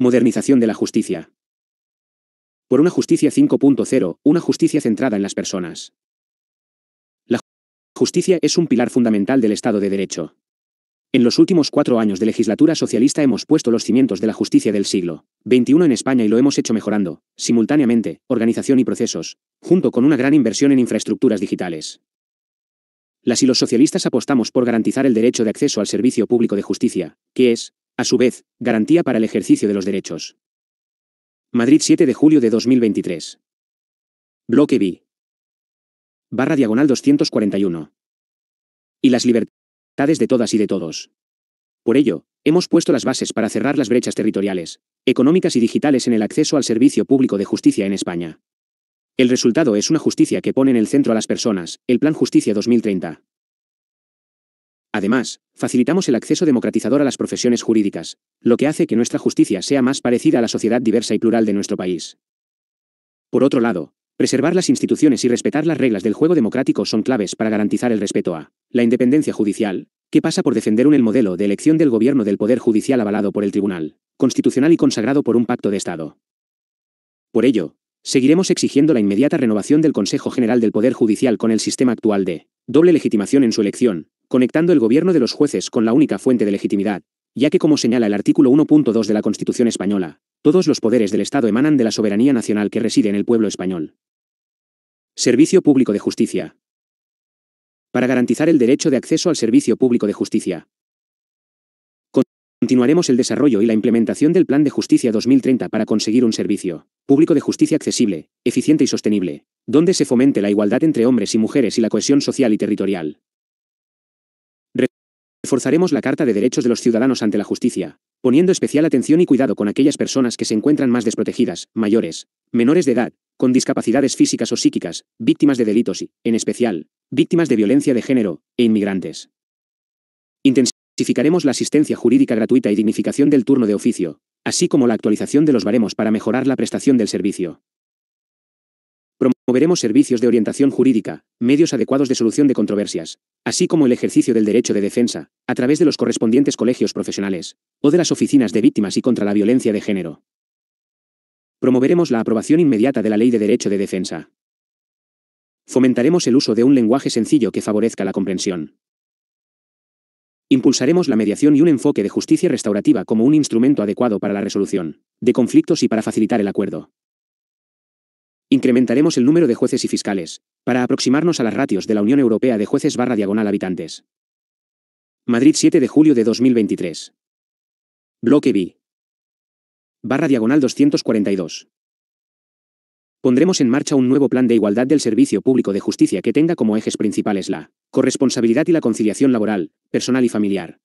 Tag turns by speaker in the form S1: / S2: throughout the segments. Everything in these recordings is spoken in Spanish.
S1: Modernización de la justicia. Por una justicia 5.0, una justicia centrada en las personas. La justicia es un pilar fundamental del Estado de Derecho. En los últimos cuatro años de legislatura socialista hemos puesto los cimientos de la justicia del siglo XXI en España y lo hemos hecho mejorando, simultáneamente, organización y procesos, junto con una gran inversión en infraestructuras digitales. Las y los socialistas apostamos por garantizar el derecho de acceso al servicio público de justicia, que es, a su vez, garantía para el ejercicio de los derechos. Madrid 7 de julio de 2023. Bloque B. Barra diagonal 241. Y las libertades de todas y de todos. Por ello, hemos puesto las bases para cerrar las brechas territoriales, económicas y digitales en el acceso al servicio público de justicia en España. El resultado es una justicia que pone en el centro a las personas, el Plan Justicia 2030. Además, facilitamos el acceso democratizador a las profesiones jurídicas, lo que hace que nuestra justicia sea más parecida a la sociedad diversa y plural de nuestro país. Por otro lado, preservar las instituciones y respetar las reglas del juego democrático son claves para garantizar el respeto a la independencia judicial, que pasa por defender un el modelo de elección del gobierno del Poder Judicial avalado por el Tribunal Constitucional y consagrado por un pacto de Estado. Por ello, Seguiremos exigiendo la inmediata renovación del Consejo General del Poder Judicial con el sistema actual de doble legitimación en su elección, conectando el gobierno de los jueces con la única fuente de legitimidad, ya que como señala el artículo 1.2 de la Constitución española, todos los poderes del Estado emanan de la soberanía nacional que reside en el pueblo español. Servicio Público de Justicia. Para garantizar el derecho de acceso al servicio público de justicia, Continuaremos el desarrollo y la implementación del Plan de Justicia 2030 para conseguir un servicio público de justicia accesible, eficiente y sostenible, donde se fomente la igualdad entre hombres y mujeres y la cohesión social y territorial. Reforzaremos la Carta de Derechos de los Ciudadanos ante la Justicia, poniendo especial atención y cuidado con aquellas personas que se encuentran más desprotegidas, mayores, menores de edad, con discapacidades físicas o psíquicas, víctimas de delitos y, en especial, víctimas de violencia de género, e inmigrantes Justificaremos la asistencia jurídica gratuita y dignificación del turno de oficio, así como la actualización de los baremos para mejorar la prestación del servicio. Promoveremos servicios de orientación jurídica, medios adecuados de solución de controversias, así como el ejercicio del derecho de defensa, a través de los correspondientes colegios profesionales, o de las oficinas de víctimas y contra la violencia de género. Promoveremos la aprobación inmediata de la Ley de Derecho de Defensa. Fomentaremos el uso de un lenguaje sencillo que favorezca la comprensión. Impulsaremos la mediación y un enfoque de justicia restaurativa como un instrumento adecuado para la resolución de conflictos y para facilitar el acuerdo. Incrementaremos el número de jueces y fiscales, para aproximarnos a las ratios de la Unión Europea de jueces barra diagonal habitantes. Madrid 7 de julio de 2023. Bloque B. Barra diagonal 242. Pondremos en marcha un nuevo plan de igualdad del Servicio Público de Justicia que tenga como ejes principales la corresponsabilidad y la conciliación laboral, personal y familiar.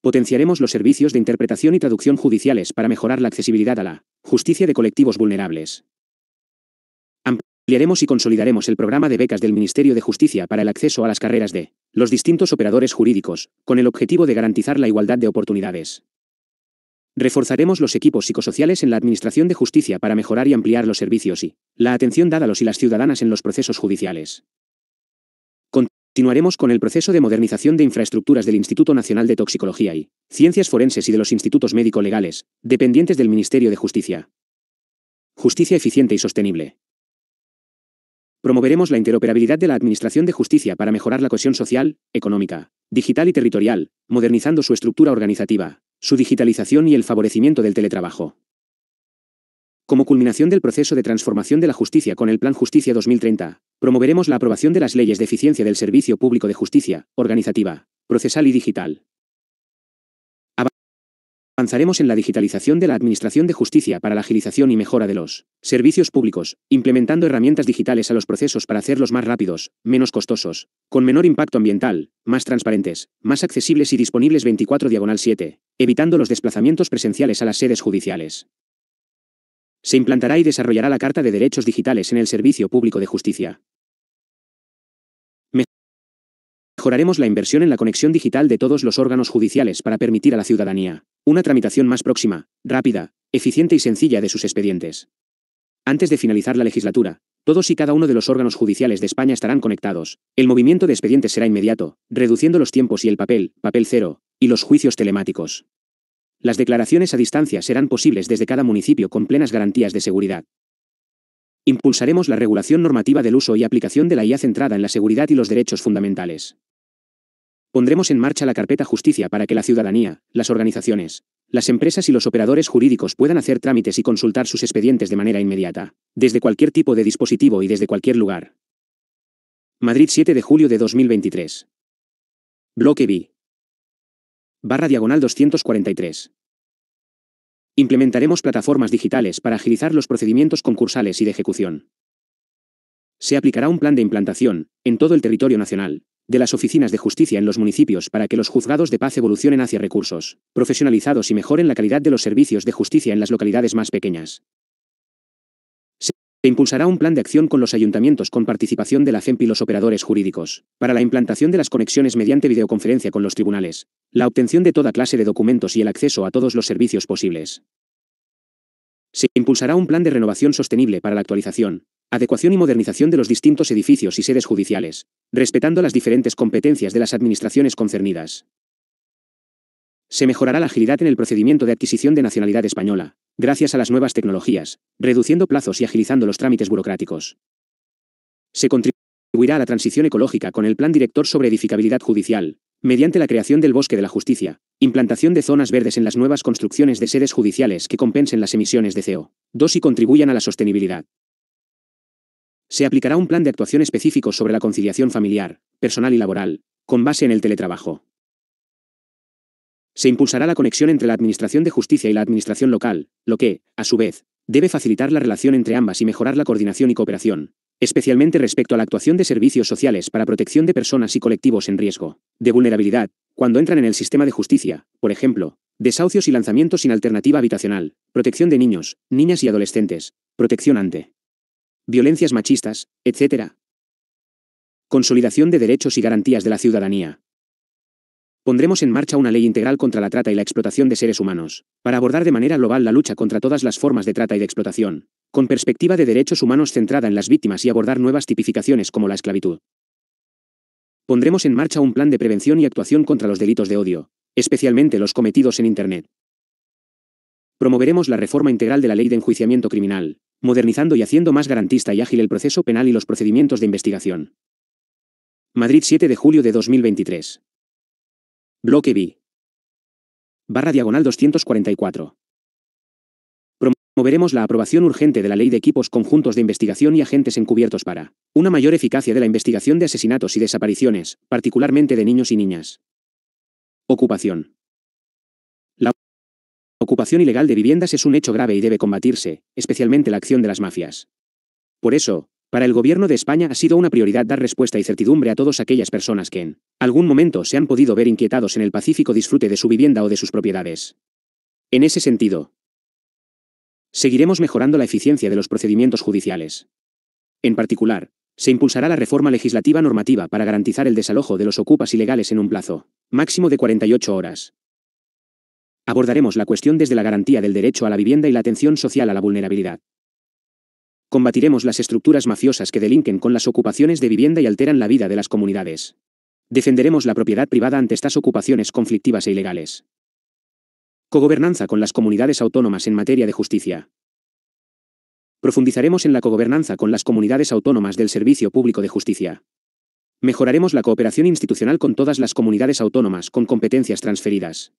S1: Potenciaremos los servicios de interpretación y traducción judiciales para mejorar la accesibilidad a la justicia de colectivos vulnerables. Ampliaremos y consolidaremos el programa de becas del Ministerio de Justicia para el acceso a las carreras de los distintos operadores jurídicos, con el objetivo de garantizar la igualdad de oportunidades. Reforzaremos los equipos psicosociales en la Administración de Justicia para mejorar y ampliar los servicios y la atención dada a los y las ciudadanas en los procesos judiciales. Continuaremos con el proceso de modernización de infraestructuras del Instituto Nacional de Toxicología y Ciencias Forenses y de los institutos médico-legales, dependientes del Ministerio de Justicia. Justicia eficiente y sostenible. Promoveremos la interoperabilidad de la Administración de Justicia para mejorar la cohesión social, económica, digital y territorial, modernizando su estructura organizativa, su digitalización y el favorecimiento del teletrabajo. Como culminación del proceso de transformación de la justicia con el Plan Justicia 2030, promoveremos la aprobación de las leyes de eficiencia del Servicio Público de Justicia, organizativa, procesal y digital. Avanzaremos en la digitalización de la Administración de Justicia para la agilización y mejora de los Servicios públicos, implementando herramientas digitales a los procesos para hacerlos más rápidos, menos costosos, con menor impacto ambiental, más transparentes, más accesibles y disponibles 24 diagonal 7, evitando los desplazamientos presenciales a las sedes judiciales. Se implantará y desarrollará la Carta de Derechos Digitales en el Servicio Público de Justicia. Mejoraremos la inversión en la conexión digital de todos los órganos judiciales para permitir a la ciudadanía una tramitación más próxima, rápida, eficiente y sencilla de sus expedientes. Antes de finalizar la legislatura, todos y cada uno de los órganos judiciales de España estarán conectados. El movimiento de expedientes será inmediato, reduciendo los tiempos y el papel, papel cero, y los juicios telemáticos. Las declaraciones a distancia serán posibles desde cada municipio con plenas garantías de seguridad. Impulsaremos la regulación normativa del uso y aplicación de la IA centrada en la seguridad y los derechos fundamentales. Pondremos en marcha la carpeta justicia para que la ciudadanía, las organizaciones, las empresas y los operadores jurídicos puedan hacer trámites y consultar sus expedientes de manera inmediata, desde cualquier tipo de dispositivo y desde cualquier lugar. Madrid 7 de julio de 2023. Bloque B. Barra diagonal 243. Implementaremos plataformas digitales para agilizar los procedimientos concursales y de ejecución. Se aplicará un plan de implantación, en todo el territorio nacional, de las oficinas de justicia en los municipios para que los juzgados de paz evolucionen hacia recursos, profesionalizados y mejoren la calidad de los servicios de justicia en las localidades más pequeñas. Se impulsará un plan de acción con los ayuntamientos con participación de la FEMP y los operadores jurídicos, para la implantación de las conexiones mediante videoconferencia con los tribunales, la obtención de toda clase de documentos y el acceso a todos los servicios posibles. Se impulsará un plan de renovación sostenible para la actualización, Adecuación y modernización de los distintos edificios y sedes judiciales, respetando las diferentes competencias de las administraciones concernidas. Se mejorará la agilidad en el procedimiento de adquisición de nacionalidad española, gracias a las nuevas tecnologías, reduciendo plazos y agilizando los trámites burocráticos. Se contribuirá a la transición ecológica con el Plan Director sobre Edificabilidad Judicial, mediante la creación del Bosque de la Justicia, implantación de zonas verdes en las nuevas construcciones de sedes judiciales que compensen las emisiones de CO2 y contribuyan a la sostenibilidad. Se aplicará un plan de actuación específico sobre la conciliación familiar, personal y laboral, con base en el teletrabajo. Se impulsará la conexión entre la Administración de Justicia y la Administración local, lo que, a su vez, debe facilitar la relación entre ambas y mejorar la coordinación y cooperación, especialmente respecto a la actuación de servicios sociales para protección de personas y colectivos en riesgo de vulnerabilidad, cuando entran en el sistema de justicia, por ejemplo, desahucios y lanzamientos sin alternativa habitacional, protección de niños, niñas y adolescentes, protección ante violencias machistas, etc. Consolidación de derechos y garantías de la ciudadanía. Pondremos en marcha una ley integral contra la trata y la explotación de seres humanos, para abordar de manera global la lucha contra todas las formas de trata y de explotación, con perspectiva de derechos humanos centrada en las víctimas y abordar nuevas tipificaciones como la esclavitud. Pondremos en marcha un plan de prevención y actuación contra los delitos de odio, especialmente los cometidos en Internet. Promoveremos la reforma integral de la ley de enjuiciamiento criminal, modernizando y haciendo más garantista y ágil el proceso penal y los procedimientos de investigación. Madrid 7 de julio de 2023. Bloque B. Barra diagonal 244. Promoveremos la aprobación urgente de la Ley de Equipos Conjuntos de Investigación y Agentes Encubiertos para una mayor eficacia de la investigación de asesinatos y desapariciones, particularmente de niños y niñas. Ocupación ocupación ilegal de viviendas es un hecho grave y debe combatirse, especialmente la acción de las mafias. Por eso, para el Gobierno de España ha sido una prioridad dar respuesta y certidumbre a todas aquellas personas que en algún momento se han podido ver inquietados en el pacífico disfrute de su vivienda o de sus propiedades. En ese sentido, seguiremos mejorando la eficiencia de los procedimientos judiciales. En particular, se impulsará la reforma legislativa normativa para garantizar el desalojo de los ocupas ilegales en un plazo máximo de 48 horas, Abordaremos la cuestión desde la garantía del derecho a la vivienda y la atención social a la vulnerabilidad. Combatiremos las estructuras mafiosas que delinquen con las ocupaciones de vivienda y alteran la vida de las comunidades. Defenderemos la propiedad privada ante estas ocupaciones conflictivas e ilegales. Cogobernanza con las comunidades autónomas en materia de justicia. Profundizaremos en la cogobernanza con las comunidades autónomas del Servicio Público de Justicia. Mejoraremos la cooperación institucional con todas las comunidades autónomas con competencias transferidas.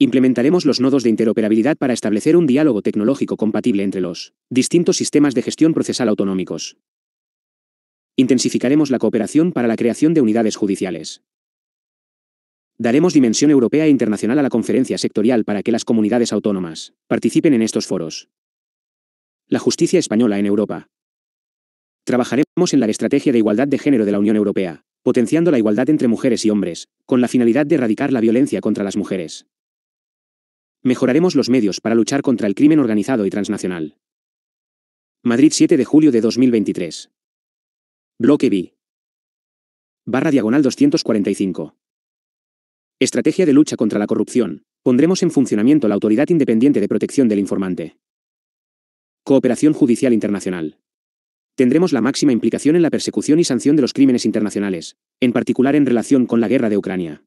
S1: Implementaremos los nodos de interoperabilidad para establecer un diálogo tecnológico compatible entre los distintos sistemas de gestión procesal autonómicos. Intensificaremos la cooperación para la creación de unidades judiciales. Daremos dimensión europea e internacional a la conferencia sectorial para que las comunidades autónomas participen en estos foros. La justicia española en Europa. Trabajaremos en la estrategia de igualdad de género de la Unión Europea, potenciando la igualdad entre mujeres y hombres, con la finalidad de erradicar la violencia contra las mujeres. Mejoraremos los medios para luchar contra el crimen organizado y transnacional. Madrid 7 de julio de 2023. Bloque B. Barra diagonal 245. Estrategia de lucha contra la corrupción. Pondremos en funcionamiento la Autoridad Independiente de Protección del Informante. Cooperación Judicial Internacional. Tendremos la máxima implicación en la persecución y sanción de los crímenes internacionales, en particular en relación con la guerra de Ucrania.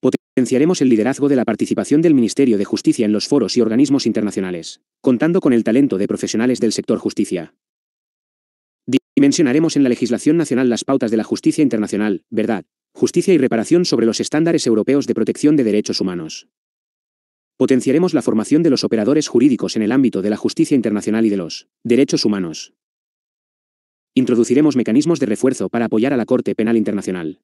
S1: Potenciaremos el liderazgo de la participación del Ministerio de Justicia en los foros y organismos internacionales, contando con el talento de profesionales del sector justicia. Dimensionaremos en la legislación nacional las pautas de la justicia internacional, verdad, justicia y reparación sobre los estándares europeos de protección de derechos humanos. Potenciaremos la formación de los operadores jurídicos en el ámbito de la justicia internacional y de los derechos humanos. Introduciremos mecanismos de refuerzo para apoyar a la Corte Penal Internacional.